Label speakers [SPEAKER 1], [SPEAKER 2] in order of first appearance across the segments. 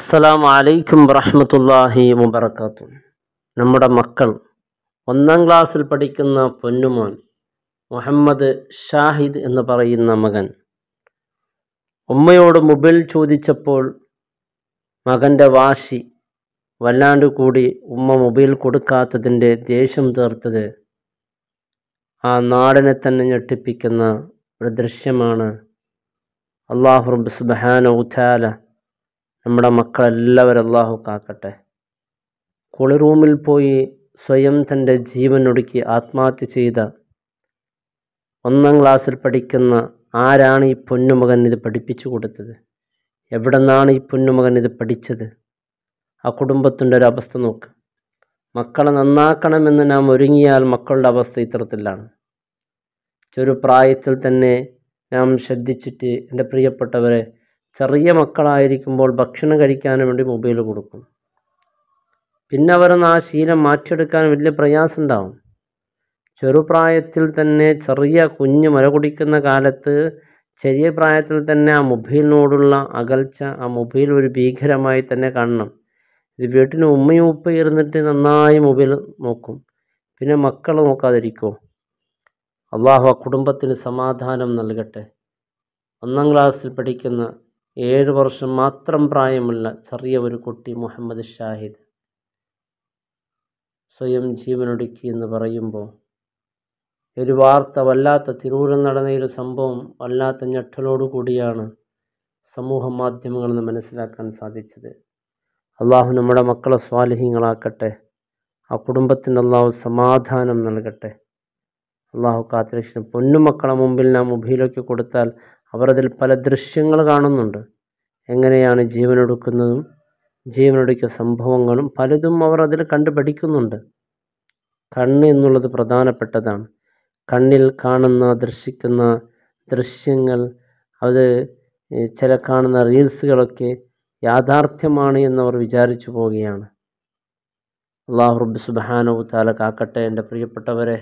[SPEAKER 1] അസ്സലാം അലൈക്കും വറഹമത്തല്ലാഹി വബർക്കാത്തു നമ്മുടെ മക്കൾ ഒന്നാം ക്ലാസ്സിൽ പഠിക്കുന്ന പൊന്നുമോൻ മുഹമ്മദ് ഷാഹിദ് എന്ന് പറയുന്ന മകൻ ഉമ്മയോട് മൊബൈൽ ചോദിച്ചപ്പോൾ മകൻ്റെ വാശി വല്ലാണ്ട് കൂടി ഉമ്മ മൊബൈൽ കൊടുക്കാത്തതിൻ്റെ ദേഷ്യം തീർത്തത് ആ നാടിനെ തന്നെ ഞെട്ടിപ്പിക്കുന്ന ഒരു ദൃശ്യമാണ് അള്ളാഹുറബ് സുബാന ഉച്ചാല നമ്മുടെ മക്കളെല്ലാവരും അള്ളാഹു കാക്കട്ടെ കുളിറൂമിൽ പോയി സ്വയം തൻ്റെ ഒടുക്കി ആത്മഹത്യ ചെയ്ത ഒന്നാം ക്ലാസ്സിൽ പഠിക്കുന്ന ആരാണ് ഈ പൊന്നുമകൻ ഇത് പഠിപ്പിച്ചു കൊടുത്തത് എവിടെ നിന്നാണ് ഈ പൊന്നുമകൻ ഇത് പഠിച്ചത് ആ കുടുംബത്തിൻ്റെ ഒരു അവസ്ഥ നോക്ക് മക്കളെ നന്നാക്കണമെന്ന് നാം ഒരുങ്ങിയാൽ മക്കളുടെ അവസ്ഥ ഇത്തരത്തിലാണ് ചെറു പ്രായത്തിൽ തന്നെ നാം ശ്രദ്ധിച്ചിട്ട് എൻ്റെ പ്രിയപ്പെട്ടവരെ ചെറിയ മക്കളായിരിക്കുമ്പോൾ ഭക്ഷണം കഴിക്കാനും വേണ്ടി മൊബൈൽ കൊടുക്കും പിന്നെ അവരെന്ന് ആ ശീലം മാറ്റിയെടുക്കാൻ വലിയ പ്രയാസമുണ്ടാവും ചെറുപ്രായത്തിൽ തന്നെ ചെറിയ കുഞ്ഞ് മുല കുടിക്കുന്ന കാലത്ത് ചെറിയ പ്രായത്തിൽ തന്നെ ആ മൊബൈലിനോടുള്ള അകൽച്ച ആ മൊബൈൽ ഒരു ഭീകരമായി തന്നെ കാണണം ഇത് വീട്ടിന് ഉമ്മയും ഉപ്പ ഇരുന്നിട്ട് നന്നായി മൊബൈൽ നോക്കും പിന്നെ മക്കൾ നോക്കാതിരിക്കുമോ അള്ളാഹു ആ കുടുംബത്തിന് സമാധാനം നൽകട്ടെ ഒന്നാം ക്ലാസ്സിൽ പഠിക്കുന്ന ഏഴ് വർഷം മാത്രം പ്രായമുള്ള ചെറിയ ഒരു കുട്ടി മുഹമ്മദ് ഷാഹിദ് സ്വയം ജീവനൊടുക്കി എന്ന് പറയുമ്പോൾ ഒരു വാർത്ത വല്ലാത്ത തിരൂരം നടന്ന ഒരു സംഭവം വല്ലാത്ത ഞെട്ടലോടു കൂടിയാണ് സമൂഹ മാധ്യമങ്ങളെന്ന് മനസ്സിലാക്കാൻ സാധിച്ചത് അള്ളാഹു നമ്മുടെ മക്കളെ സ്വാലിഹ്യങ്ങളാക്കട്ടെ ആ കുടുംബത്തിന് അള്ളാഹു സമാധാനം നൽകട്ടെ അള്ളാഹു കാത്തിരക്ഷിന് പൊന്നുമക്കളെ മുമ്പിൽ നാം മൊബൈലൊക്കെ കൊടുത്താൽ അവർ അതിൽ പല ദൃശ്യങ്ങൾ കാണുന്നുണ്ട് എങ്ങനെയാണ് ജീവനൊടുക്കുന്നതും ജീവനൊടുക്കിയ സംഭവങ്ങളും പലതും അവർ അതിൽ കണ്ടു പഠിക്കുന്നുണ്ട് കണ്ണ് എന്നുള്ളത് പ്രധാനപ്പെട്ടതാണ് കണ്ണിൽ കാണുന്ന ദർശിക്കുന്ന ദൃശ്യങ്ങൾ അത് ചില കാണുന്ന റീൽസുകളൊക്കെ യാഥാർത്ഥ്യമാണ് എന്നവർ വിചാരിച്ചു പോവുകയാണ് അള്ളാഹുറബ് റബ്ബ് താലക്കാക്കട്ടെ കാക്കട്ടെ എൻ്റെ പ്രിയപ്പെട്ടവരെ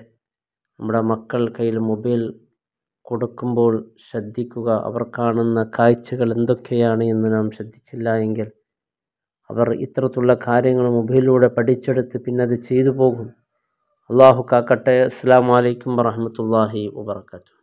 [SPEAKER 1] നമ്മുടെ മക്കൾ കയ്യിൽ മൊബൈൽ കൊടുക്കുമ്പോൾ ശ്രദ്ധിക്കുക അവർ കാണുന്ന കാഴ്ചകൾ എന്തൊക്കെയാണ് എന്ന് നാം ശ്രദ്ധിച്ചില്ല എങ്കിൽ അവർ ഇത്തരത്തിലുള്ള കാര്യങ്ങൾ മൊബൈലിലൂടെ പഠിച്ചെടുത്ത് പിന്നെ അത് ചെയ്തു പോകും അള്ളാഹു കാക്കട്ടെ അസ്സാം വലൈക്കും വറഹമത്തല്ലാഹി വാബർക്കാത്തു